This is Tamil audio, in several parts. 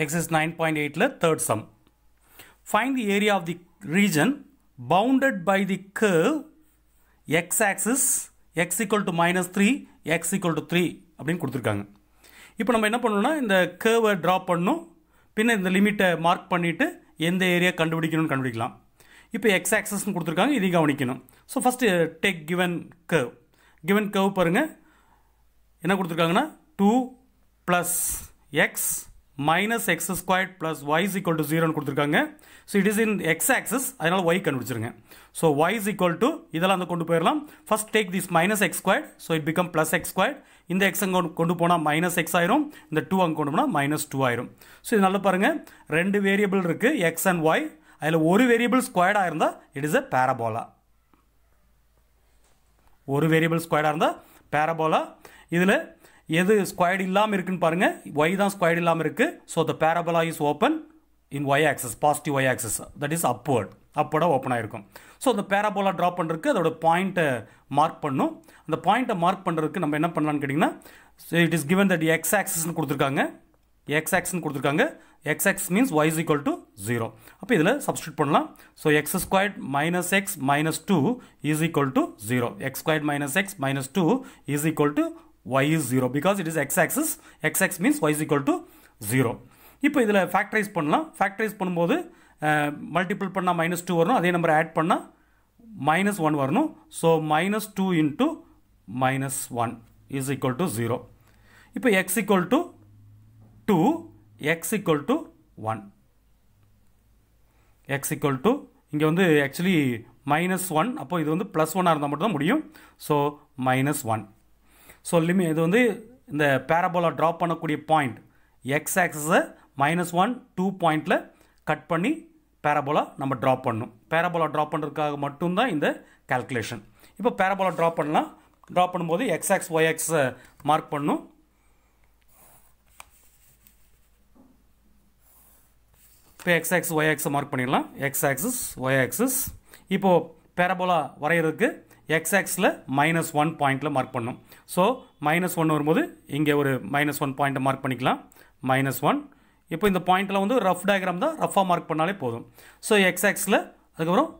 x is 9.8 9.8ல third sum. Find the area of the region bounded by the curve x axis x equal to minus 3 x equal to 3 அப்படின் கொடுத்துருக்காங்க இப்போ நம்ம என்ன பண்ணணும்னா இந்த curve ட்ரா பண்ணணும் பின்ன இந்த limit mark பண்ணிட்டு எந்த area கண்டுவிடிக்கினும் கண்டுவிடிக்கலாம். இப்போ x-axis கொடுத்துருக்காங்க இதிக்க அவனிக்கினும். So first take given curve. Given curve பருங்க என்ன கொடுத்துருக்காங்கன்னா 2 plus x minus x square plus y is equal to ஜீரோன்னு கொடுத்துருக்காங்க so it is in x axis அதனால் ஒய் கண்டுபிடிச்சிருங்க so y is equal to இதெல்லாம் அந்த கொண்டு போயிடலாம் first take this minus x square so it become plus x square இந்த எக்ஸ் அங்கே கொண்டு போனால் மைனஸ் எக்ஸ் ஆயிரும் இந்த டூ அங்கே கொண்டு போனால் மைனஸ் டூ ஆயிரும் ஸோ இது நல்லா பாருங்கள் ரெண்டு வேரியபிள் இருக்குது எக்ஸ் அண்ட் ஒய் அதில் ஒரு வேரியபிள் ஸ்கொயர்டாக இருந்தால் இட் இஸ் எ பேரபோலா ஒரு வேரியபிள் ஸ்கொயர்டாக இருந்தால் பேரபோலா இதில் எது ஸ்கொயர்டு இல்லாமல் இருக்குன்னு பாருங்கள் ஒய் தான் ஸ்கொயர்டு இல்லாமல் இருக்குது so the parabola is open in y axis positive y axis that is upward அப்போட ஓப்பன் ஆகிருக்கும் ஸோ அந்த பேராபோலா ட்ரா பண்ணுறதுக்கு அதோட பாயிண்ட்டை மார்க் பண்ணும் அந்த பாயிண்ட்டை மார்க் பண்ணுறதுக்கு நம்ம என்ன பண்ணலான்னு கேட்டிங்கன்னா it is given that x ஆக்சஸ்னு கொடுத்துருக்காங்க எக்ஸ் ஆக்ஸ்னு கொடுத்துருக்காங்க x axis means y is equal to zero அப்போ இதில் சப்ஸ்டியூட் பண்ணலாம் so x squared minus x minus two is equal to zero x squared minus x minus two is equal to y is 0 because it is x-axis x-axis means y is equal to 0 இப்போ இதில் factorize பண்ணலாம் ஃபேக்டரைஸ் பண்ணும்போது மல்டிபிள் பண்ணால் மைனஸ் டூ வரணும் அதே நம்பர் ஆட் பண்ணால் மைனஸ் ஒன் வரணும் so minus two into minus one is equal to zero இப்போ x equal to two x equal to one x equal to இங்கே வந்து ஆக்சுவலி மைனஸ் ஒன் அப்போது இது வந்து ப்ளஸ் ஒன்னாக இருந்தால் முடியும் so minus one so limit இது வந்து இந்த பேரபோலா ட்ராப் பண்ணக்கூடிய பாயிண்ட் எக்ஸ் ஆக்சஸை மைனஸ் ஒன் டூ பாயிண்டில் கட் பண்ணி பேரபோலா நம்ம ட்ராப் பண்ணும் பேரபோலா ட்ராப் பண்ணுறதுக்காக மட்டும்தான் இந்த கால்குலேஷன் இப்போ பேரபோலா ட்ராப் பண்ணலாம் ட்ராப் பண்ணும்போது எக்ஸ் ஆக்ஸ் ஒய் ஆக்ஸை மார்க் பண்ணும் இப்போ எக்ஸ் ஆக்ஸ் ஒய் ஆக்ஸை மார்க் பண்ணிடலாம் எக்ஸ் ஆக்சஸ் ஒய் ஆக்சஸ் இப்போது பேரபோலா வரைகிறதுக்கு x-axisல மைனஸ் ஒன் பாயிண்ட்டில் மார்க் பண்ணும் ஸோ மைனஸ் 1 வரும்போது இங்கே ஒரு மைனஸ் ஒன் பாயிண்ட்டை மார்க் பண்ணிக்கலாம் மைனஸ் ஒன் இப்போ இந்த பாயிண்ட்டில் வந்து ரஃப் diagram தான் ரஃபாக மார்க் பண்ணாலே போதும் ஸோ எக்ஸ் ஆக்ஸில் அதுக்கப்புறம்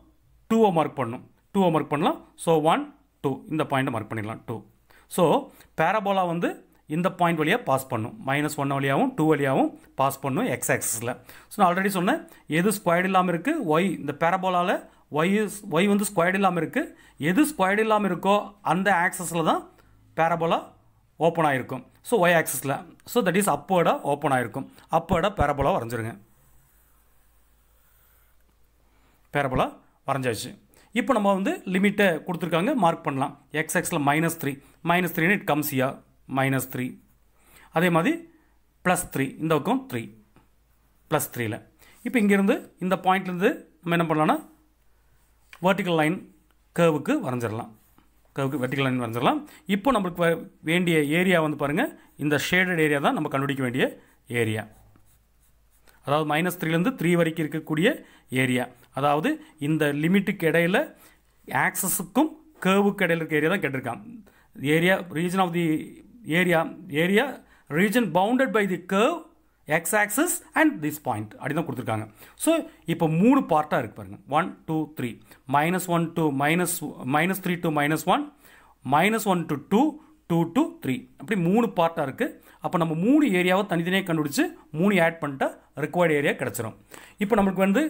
ஓ மார்க் பண்ணும் ஓ மார்க் பண்ணலாம் ஸோ ஒன் டூ இந்த பாயிண்ட்டை மார்க் பண்ணிடலாம் டூ ஸோ பேரபோலா வந்து இந்த பாயிண்ட் வழியாக பாஸ் பண்ணும் மைனஸ் ஒன் வழியாகவும் டூ வழியாகவும் பாஸ் பண்ணும் x-axisல ஸோ நான் ஆல்ரெடி சொன்னேன் எது ஸ்கொயர்டு இல்லாமல் இருக்குது ஒய் இந்த பேரபோலாவில் ஒய் ஒய் வந்து ஸ்கொயர்டு இல்லாமல் இருக்குது எது ஸ்கொயர்டு இல்லாமல் இருக்கோ அந்த ஆக்சஸில் தான் பேரபோலா ஓப்பன் ஆகிருக்கும் ஸோ ஒய் ஆக்சஸில் ஸோ தட் இஸ் அப்போர்டாக ஓப்பன் ஆகிருக்கும் அப்போர்டாக பேரபோலா வரைஞ்சிருங்க பேரபோலா வரைஞ்சாச்சு இப்போ நம்ம வந்து லிமிட்டை கொடுத்துருக்காங்க மார்க் பண்ணலாம் எக்ஸ் எக்ஸில் மைனஸ் த்ரீ மைனஸ் த்ரீன்னு it comes here minus three அதே மாதிரி ப்ளஸ் த்ரீ இந்த பக்கம் த்ரீ ப்ளஸ் த்ரீயில் இப்போ இங்கேருந்து இந்த பாயிண்ட்லேருந்து நம்ம என்ன பண்ணலாம்னா வெர்டிக்கல் லைன் கேர்வுக்கு வரைஞ்சிடலாம் கவுக்கு வெர்டிக்கல் லைன் வரைஞ்சிடலாம் இப்போ நம்மளுக்கு வேண்டிய ஏரியா வந்து பாருங்கள் இந்த ஷேடட் ஏரியா தான் நம்ம கண்டுபிடிக்க வேண்டிய ஏரியா அதாவது மைனஸ் த்ரீலேருந்து த்ரீ வரைக்கும் இருக்கக்கூடிய ஏரியா அதாவது இந்த லிமிட்டுக்கு இடையில் ஆக்சஸுக்கும் கேர்வுக்கு இடையில் இருக்க ஏரியா தான் கேட்டிருக்கான் area region of the area area region bounded by the curve x axis and this point அப்படி தான் கொடுத்துருக்காங்க ஸோ இப்போ மூணு பார்ட்டாக இருக்குது பாருங்கள் one two three minus one two minus minus three two minus one minus one to two two two three அப்படி மூணு பார்ட்டாக இருக்குது அப்போ நம்ம மூணு ஏரியாவை தனித்தனியாக கண்டுபிடிச்சி மூணு ஆட் பண்ணிட்டா ரிக்வயர்டு ஏரியா கிடச்சிரும் இப்போ நம்மளுக்கு வந்து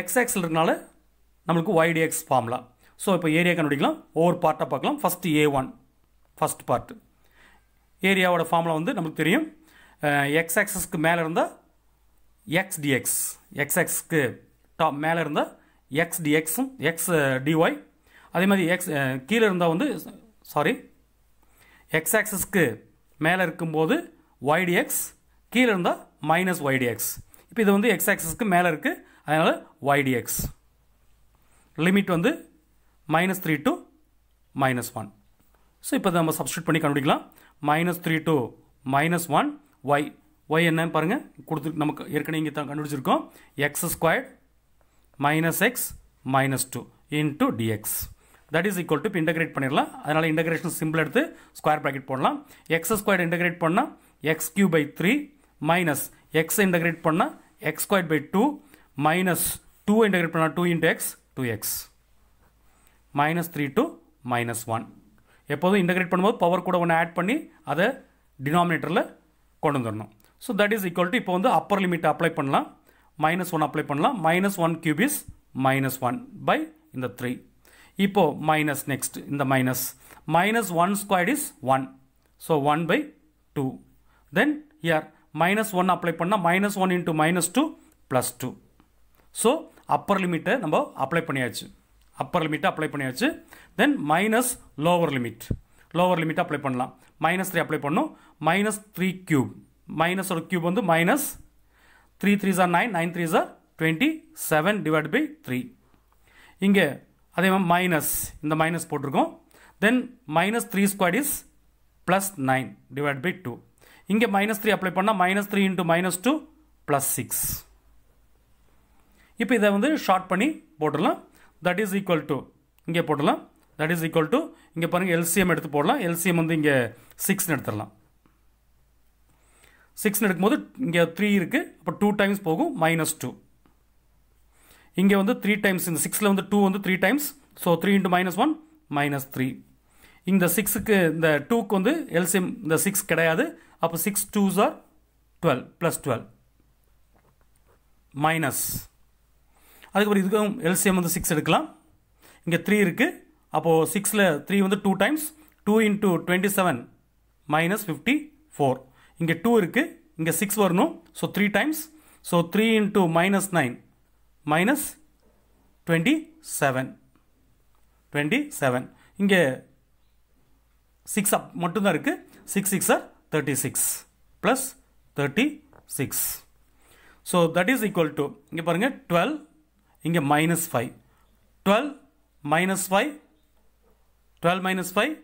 எக்ஸ் ஆக்ஸில் இருக்கனால நம்மளுக்கு ஒய்டி எக்ஸ் ஃபார்முலா ஸோ இப்போ ஏரியா கண்டுபிடிக்கலாம் ஒவ்வொரு பார்ட்டாக பார்க்கலாம் first A one first part ஏரியாவோட ஃபார்முலா வந்து நம்மளுக்கு தெரியும் எக்ஸ் ஆக்சஸ்க்கு மேலே இருந்தால் எக்ஸ் டிஎக்ஸ் எக்ஸ் ஆக்சஸ்க்கு டாப் மேலே இருந்தால் எக்ஸ் டிஎக்ஸும் எக்ஸ் டிஒய் uh, அதே மாதிரி எக்ஸ் uh, கீழே இருந்தால் வந்து சாரி எக்ஸ் ஆக்சஸ்க்கு மேலே இருக்கும்போது ஒய்டிஎக்ஸ் கீழே இருந்தால் மைனஸ் ஒய்டிஎக்ஸ் இப்போ இது வந்து எக்ஸ் ஆக்சஸ்க்கு மேலே இருக்குது அதனால் ஒய்டிஎக்ஸ் லிமிட் வந்து minus three to minus one so இப்போ நம்ம சப்ஸ்டியூட் பண்ணி கண்டுபிடிக்கலாம் minus three to minus one y y என்னன்னு பாருங்கள் கொடுத்து நமக்கு ஏற்கனவே இங்கே தான் கண்டுபிடிச்சிருக்கோம் x squared minus x minus two into d x that is equal to இப்போ இன்டகிரேட் பண்ணிடலாம் அதனால் இன்டகிரேஷன் சிம்பிள் எடுத்து ஸ்கொயர் ப்ராக்கெட் போடலாம் எக்ஸ் ஸ்கொயர் இன்டகிரேட் பண்ணால் x cube by three minus x integrate பண்ணால் x square by two minus two integrate பண்ணால் two into x two x minus three two minus one எப்போதும் இன்டகிரேட் பண்ணும்போது பவர் கூட ஒன்று ஆட் பண்ணி அதை டினாமினேட்டரில் கொண்டு வந்துடணும் so that is equal to இப்போ வந்து அப்பர் லிமிட் அப்ளை பண்ணலாம் மைனஸ் ஒன் அப்ளை பண்ணலாம் minus one cube is minus one by இந்த த்ரீ இப்போது மைனஸ் நெக்ஸ்ட் இந்த minus minus one square is one so one by two then here minus one apply பண்ணால் minus one into minus two plus two so upper லிமிட்டை நம்ம அப்ளை பண்ணியாச்சு அப்பர் லிமிட்டை அப்ளை பண்ணியாச்சு then minus lower limit lower லிமிட்டை அப்ளை பண்ணலாம் மைனஸ் த்ரீ அப்ளை பண்ணும் மைனஸ் த்ரீ கியூப் மைனஸோட கியூப் வந்து மைனஸ் த்ரீ த்ரீ ஜார் நைன் நைன் த்ரீ ஜார் twenty seven divide by three இங்கே அதே மாதிரி மைனஸ் இந்த மைனஸ் போட்டிருக்கோம் then minus three square is plus nine divide by two இங்கே மைனஸ் த்ரீ அப்ளை பண்ணால் minus three into minus two plus six இப்போ இதை வந்து ஷார்ட் பண்ணி போட்டுடலாம் தட் இஸ் ஈக்குவல் டு இங்கே போட்டுடலாம் தட் இஸ் ஈக்குவல் டு இங்கே பாருங்கள் எல்சிஎம் எடுத்து போடலாம் எல்சிஎம் வந்து இங்கே சிக்ஸ்னு எடுத்துடலாம் சிக்ஸ்னு எடுக்கும்போது இங்கே த்ரீ இருக்குது அப்போ டூ டைம்ஸ் போகும் மைனஸ் டூ இங்கே வந்து த்ரீ டைம்ஸ் இந்த சிக்ஸில் வந்து டூ வந்து three times so three into minus one minus three இந்த சிக்ஸுக்கு இந்த டூக்கு வந்து எல்சிஎம் இந்த சிக்ஸ் கிடையாது அப்போ six two are twelve plus twelve minus அதுக்கப்புறம் இதுக்கும் எல்சிஎம் வந்து சிக்ஸ் எடுக்கலாம் இங்கே த்ரீ இருக்குது அப்போது சிக்ஸில் த்ரீ வந்து two times two into twenty seven minus fifty four இங்கே டூ இருக்குது இங்கே சிக்ஸ் வரணும் ஸோ three times so three into minus nine minus twenty seven twenty seven இங்கே சிக்ஸ் அப் மட்டும்தான் இருக்குது six six are thirty six plus thirty six so that is equal to இங்கே பாருங்கள் டுவெல் இங்கே minus five twelve minus five twelve minus five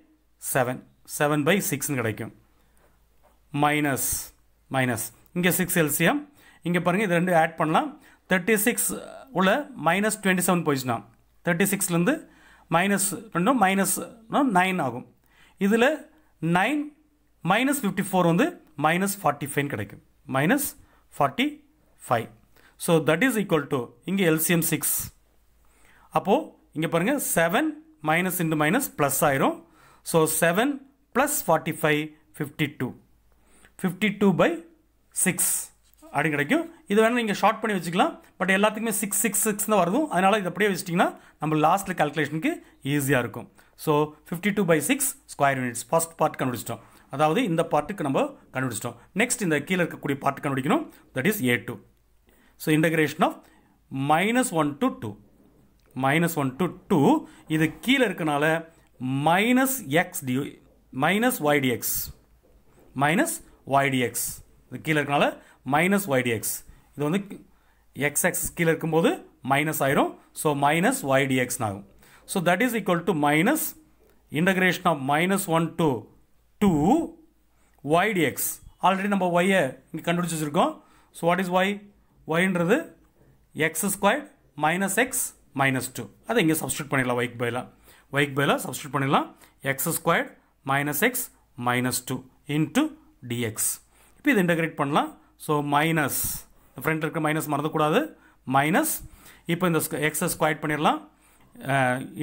seven seven by சிக்ஸ்னு கிடைக்கும் மைனஸ் மைனஸ் இங்கே சிக்ஸ் எல்சிஎம் இங்கே பாருங்கள் இது ரெண்டு ஆட் பண்ணலாம் தேர்ட்டி சிக்ஸ் உள்ள மைனஸ் டுவெண்ட்டி செவன் போயிடுச்சுனா தேர்ட்டி சிக்ஸ்லேருந்து மைனஸ் ரெண்டும் மைனஸ் நைன் ஆகும் இதில் நைன் மைனஸ் ஃபிஃப்டி ஃபோர் வந்து மைனஸ் ஃபார்ட்டி ஃபைவ் கிடைக்கும் minus forty five so that is equal to இங்கே எல்சிஎம் சிக்ஸ் அப்போது இங்கே பாருங்கள் seven minus into minus plus ஆயிரும் so seven plus forty five fifty two fifty two by six அப்படின்னு கிடைக்கும் இது வேணால் நீங்கள் ஷார்ட் பண்ணி வச்சுக்கலாம் பட் எல்லாத்துக்குமே சிக்ஸ் சிக்ஸ் சிக்ஸ் தான் வருதும் அதனால் இது அப்படியே வச்சிட்டிங்கன்னா நம்ம லாஸ்ட்டில் கால்குலேஷனுக்கு ஈஸியாக இருக்கும் so fifty two by six square units first part கண்டுபிடிச்சிட்டோம் அதாவது இந்த பார்ட்டுக்கு நம்ம கண்டுபிடிச்சிட்டோம் நெக்ஸ்ட் இந்த கீழே இருக்கக்கூடிய பார்ட்டு கண்டுபிடிக்கணும் that is A two so integration of minus one to two minus one to two இது கீழே இருக்கனால minus x d minus y d x minus y d x இது கீழே இருக்கனால மைனஸ் ஒய்டிஎக்ஸ் இது வந்து எக்ஸ் எக்ஸ் கீழே இருக்கும்போது மைனஸ் ஆயிரும் ஸோ மைனஸ் ஒய்டிஎக்ஸ் ஆகும் so that is equal to minus integration of minus one to two y d x already நம்ம ஒய்யை இங்கே கண்டுபிடிச்சி வச்சுருக்கோம் ஸோ வாட் இஸ் ஒய் ஒய்ன்றது x square minus x minus two அதை இங்கே சப்ஸ்டியூட் பண்ணிடலாம் ஒய்க்கு பதிலாக ஒய்க்கு பதிலாக சப்ஸ்டியூட் பண்ணிடலாம் x square minus x minus two into d x இப்போ இது இன்டகிரேட் பண்ணலாம் ஸோ மைனஸ் ஃப்ரண்ட் இருக்க மைனஸ் மறந்துக்கூடாது மைனஸ் இப்போ இந்த x squared பண்ணிடலாம்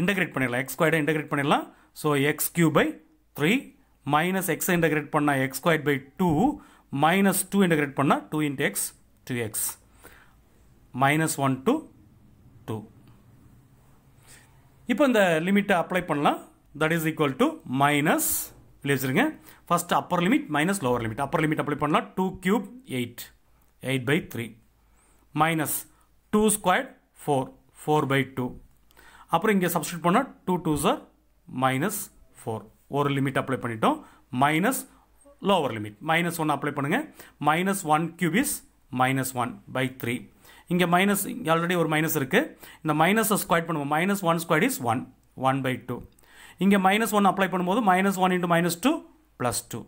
integrate பண்ணிடலாம் x squared integrate பண்ணிடலாம் so x cube by three minus x integrate பண்ணா x squared by two minus two integrate பண்ணால் two into x two x minus one two two இப்போ இந்த லிமிட்டை அப்ளை பண்ணலாம் that is equal to minus வச்சுருங்க first upper limit minus lower limit upper limit apply பண்ணால் two cube eight eight by three minus two square four four by two அப்புறம் இங்கே சப்ஸ்டியூட் பண்ணால் two two sir minus four ஒரு லிமிட் அப்ளை பண்ணிட்டோம் minus lower limit minus one apply பண்ணுங்கள் minus one is minus one by three இங்கே மைனஸ் ஆல்ரெடி ஒரு மைனஸ் இருக்குது இந்த மைனஸை ஸ்கொயர் பண்ணுவோம் minus one square is one one by two இங்கே மைனஸ் ஒன் அப்ளை பண்ணும்போது minus one into minus two plus two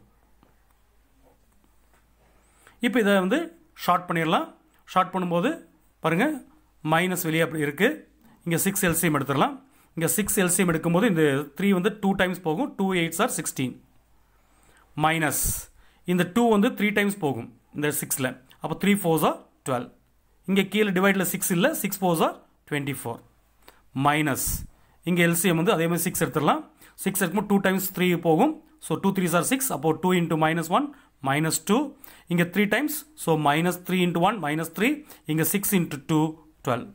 இப்போ இதை வந்து ஷார்ட் பண்ணிடலாம் ஷார்ட் பண்ணும்போது பாருங்கள் மைனஸ் வெளியே அப்படி இருக்குது இங்கே சிக்ஸ் எல்சிஎம் எடுத்துடலாம் இங்கே சிக்ஸ் எல்சிஎம் எடுக்கும்போது இந்த த்ரீ வந்து டூ டைம்ஸ் போகும் two eights are sixteen minus இந்த டூ வந்து த்ரீ டைம்ஸ் போகும் இந்த சிக்ஸில் அப்போ த்ரீ ஃபோர்ஸ் ஆர் டுவெல் இங்கே கீழே டிவைடில் சிக்ஸ் இல்லை six are twenty four minus இங்கே எல்சிஎம் வந்து அதே மாதிரி சிக்ஸ் எடுத்துடலாம் சிக்ஸ் எடுக்கும்போது டூ டைம்ஸ் த்ரீ போகும் so two three sir six அப்போ two into minus one minus two இங்கே three times so minus three into one minus three இங்கே six into two twelve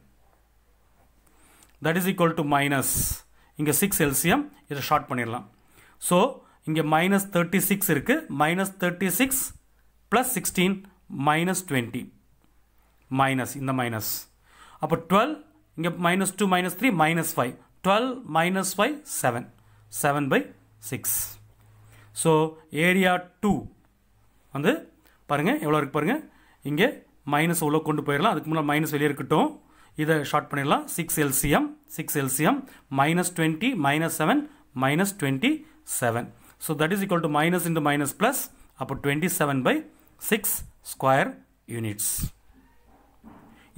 that is equal to minus இங்கே சிக்ஸ் எல்சிஎம் இதை ஷார்ட் பண்ணிடலாம் ஸோ இங்கே மைனஸ் தேர்ட்டி சிக்ஸ் இருக்குது minus thirty six plus sixteen minus twenty minus இந்த மைனஸ் அப்போ டுவெல் இங்கே minus two minus three minus five 12 minus 5, 7. 7 by 6. So, area 2 வந்து பருங்க, எவ்வளோ இருக்கு பருங்க, இங்கே மைனஸ் உள்ள கொண்டு போயிடலாம் அதுக்கு முன்னாடி மைனஸ் வெளியே இருக்கட்டும் இதை ஷார்ட் பண்ணிடலாம் six LCM six LCM minus twenty minus seven minus twenty seven so that is to minus minus minus minus plus அப்போ by seven by six square units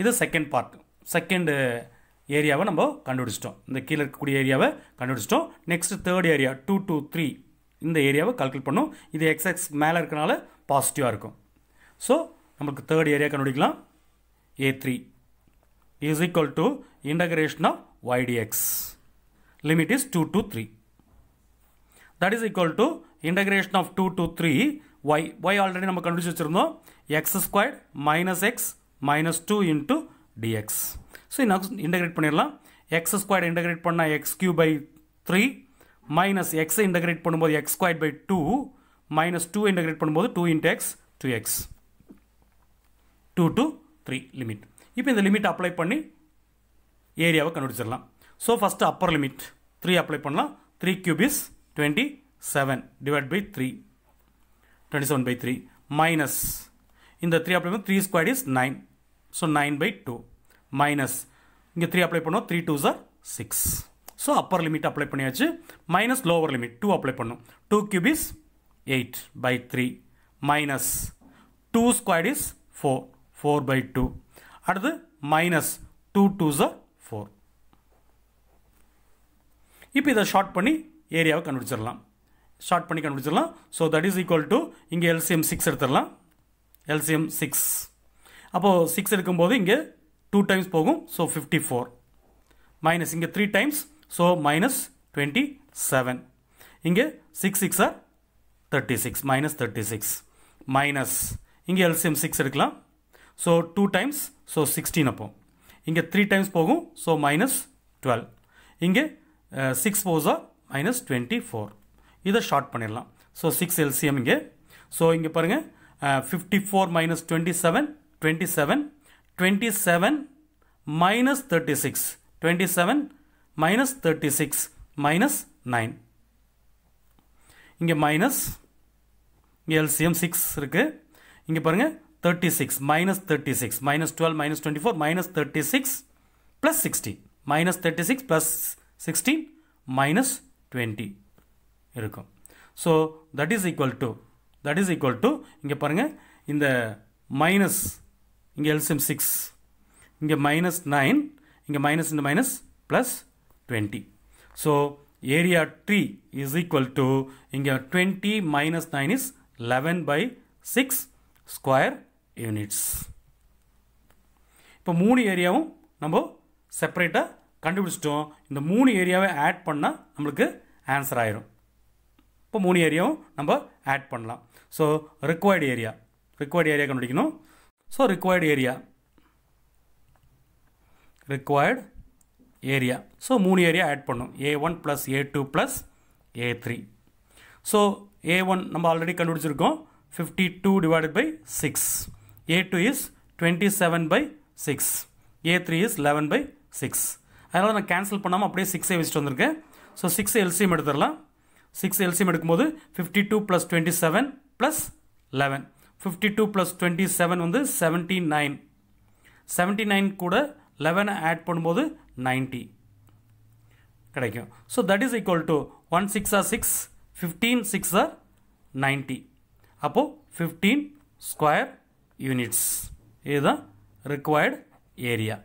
இது செகண்ட் பார்ட் ஏரியாவை நம்ம கண்டுபிடிச்சிட்டோம் இந்த கீழே இருக்கக்கூடிய ஏரியாவை கண்டுபிடிச்சிட்டோம் next third area two two three இந்த ஏரியாவை கல்குலேட் பண்ணும் இது எக்ஸ் எக்ஸ் மேலே இருக்கனால பாசிட்டிவாக இருக்கும் ஸோ நம்மளுக்கு தேர்ட் ஏரியா கண்டுபிடிக்கலாம் A three is equal to integration of y dx limit is two two three that is equal to integration of two two three y y already நம்ம கண்டுபிடிச்சி வச்சிருந்தோம் x square minus x minus two into dx so integrate பண்ணிடலாம் எக்ஸ் ஸ்கொயர் இன்டகிரேட் பண்ணால் x cube by three minus எக்ஸை இன்டகிரேட் பண்ணும்போது x square by two minus two integrate பண்ணும்போது two into x two x two two three limit இப்போ இந்த லிமிட் அப்ளை பண்ணி ஏரியாவை கண்டுபிடிச்சிடலாம் so first upper limit three apply பண்ணலாம் three cube is twenty seven divide by three twenty seven by three minus இந்த த்ரீ அப்ளை பண்ணி three square is nine so nine by two minus இங்கே த்ரீ அப்ளை பண்ணோம் three two sir six so upper limit apply பண்ணியாச்சு minus lower limit two apply பண்ணும் two cube is eight by three minus two square is four four by two அடுத்து மைனஸ் டூ டூ ஜ ஃபோர் இப்போ இதை ஷார்ட் பண்ணி ஏரியாவை கண்டுபிடிச்சிடலாம் ஷார்ட் பண்ணி கண்டுபிடிச்சிடலாம் so that is equal to இங்கே எல்சிஎம் சிக்ஸ் எடுத்துடலாம் எல்சிஎம் சிக்ஸ் அப்போது சிக்ஸ் எடுக்கும்போது இங்கே டூ டைம்ஸ் போகும் ஸோ ஃபிஃப்டி ஃபோர் மைனஸ் இங்கே three times so minus twenty seven இங்கே six six are thirty six minus thirty six minus இங்கே எல்சிஎம் சிக்ஸ் எடுக்கலாம் so two times so sixteen அப்போ இங்கே த்ரீ டைம்ஸ் போகும் ஸோ மைனஸ் டுவெல் இங்கே சிக்ஸ் போஸா மைனஸ் டுவெண்ட்டி ஃபோர் இதை ஷார்ட் பண்ணிடலாம் ஸோ சிக்ஸ் எல்சிஎம் இங்கே ஸோ இங்கே பாருங்கள் fifty four minus twenty seven twenty seven 27 minus 36. 27 minus 36 minus 9. இங்கே minus LCM 6 இருக்கு. இங்கே பருங்க 36 minus 36 minus 12 minus 24 minus 36 plus 60 minus 36 plus 16 minus 20 இருக்கும். So that is equal to that is equal to இங்கே பருங்க இந்த minus 36 இங்கே எல்சிஎம் சிக்ஸ் இங்கே மைனஸ் நைன் இங்கே மைனஸ் இந்த minus plus twenty so area three is equal to இங்கே twenty minus nine is eleven by six square units இப்போ மூணு ஏரியாவும் நம்ம செப்பரேட்டாக கண்டுபிடிச்சிட்டோம் இந்த மூணு ஏரியாவை ஆட் பண்ணால் நம்மளுக்கு ஆன்சர் ஆயிரும் இப்போ மூணு ஏரியாவும் நம்ம ஆட் பண்ணலாம் so required area required area கண்டுபிடிக்கணும் So required area. Required area. So மூணு ஏரியா ஆட் பண்ணும் A one plus A two plus A three so A one நம்ம ஆல்ரெடி கண்டுபிடிச்சிருக்கோம் fifty two divided by six A two is twenty seven by six A three is eleven by six அதனால் நான் கேன்சல் பண்ணாமல் அப்படியே சிக்ஸே வச்சுட்டு வந்திருக்கேன் ஸோ சிக்ஸ் எல்சிஎம் எடுத்துடலாம் சிக்ஸ் எல்சிஎம் எடுக்கும்போது fifty two plus twenty seven plus eleven 52 plus 27 on the 79 79 கூட 11 ஐட் பண்ணும்போது 90 கடைக்கும் so that is equal to 1 6 are 6 15 6 are 90 அப்போ 15 square units இதுதான் required area